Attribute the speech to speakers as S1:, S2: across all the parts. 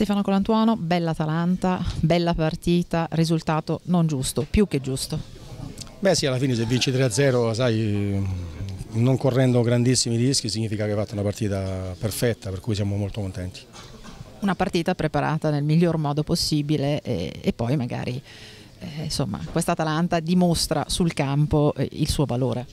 S1: Stefano Colantuono, bella Atalanta, bella partita, risultato non giusto, più che giusto.
S2: Beh sì, alla fine se vinci 3-0, sai, non correndo grandissimi rischi significa che hai fatto una partita perfetta, per cui siamo molto contenti.
S1: Una partita preparata nel miglior modo possibile e, e poi magari eh, insomma, questa Atalanta dimostra sul campo eh, il suo valore.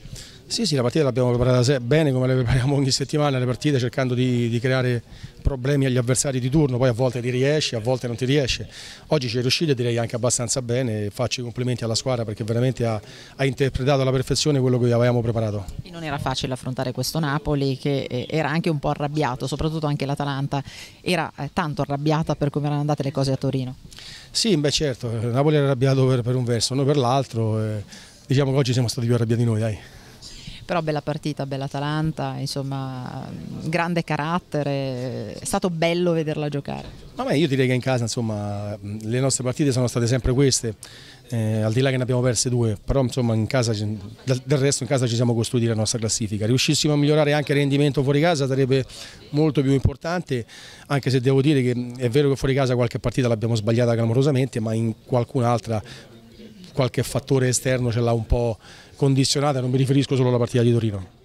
S2: Sì, sì, la partita l'abbiamo preparata bene come la prepariamo ogni settimana, le partite cercando di, di, creare problemi agli avversari di turno, poi a volte ti riesci, a volte non ti riesce. Oggi ci è riuscito direi anche abbastanza bene, faccio i complimenti alla squadra perché veramente ha, ha interpretato alla perfezione quello che avevamo preparato.
S1: E non era facile affrontare questo Napoli che eh, era anche un po' arrabbiato, soprattutto anche l'Atalanta era eh, tanto arrabbiata per come erano andate le cose a
S2: Torino. Sì, beh certo, Napoli era arrabbiato per, per un verso, noi per l'altro, eh, diciamo che oggi siamo stati più arrabbiati noi, dai
S1: però bella partita, bella Atalanta, insomma grande carattere, è stato bello vederla giocare.
S2: No, beh, io direi che in casa insomma, le nostre partite sono state sempre queste, eh, al di là che ne abbiamo perse due, però insomma, in casa, del, del, resto in casa ci siamo costruiti la nostra classifica. Riuscissimo a migliorare anche il rendimento fuori casa sarebbe molto più importante, anche se devo dire che è vero che fuori casa qualche partita l'abbiamo sbagliata clamorosamente, ma in qualcun'altra qualche fattore esterno ce l'ha un po' condizionata, non mi riferisco solo alla partita di Torino.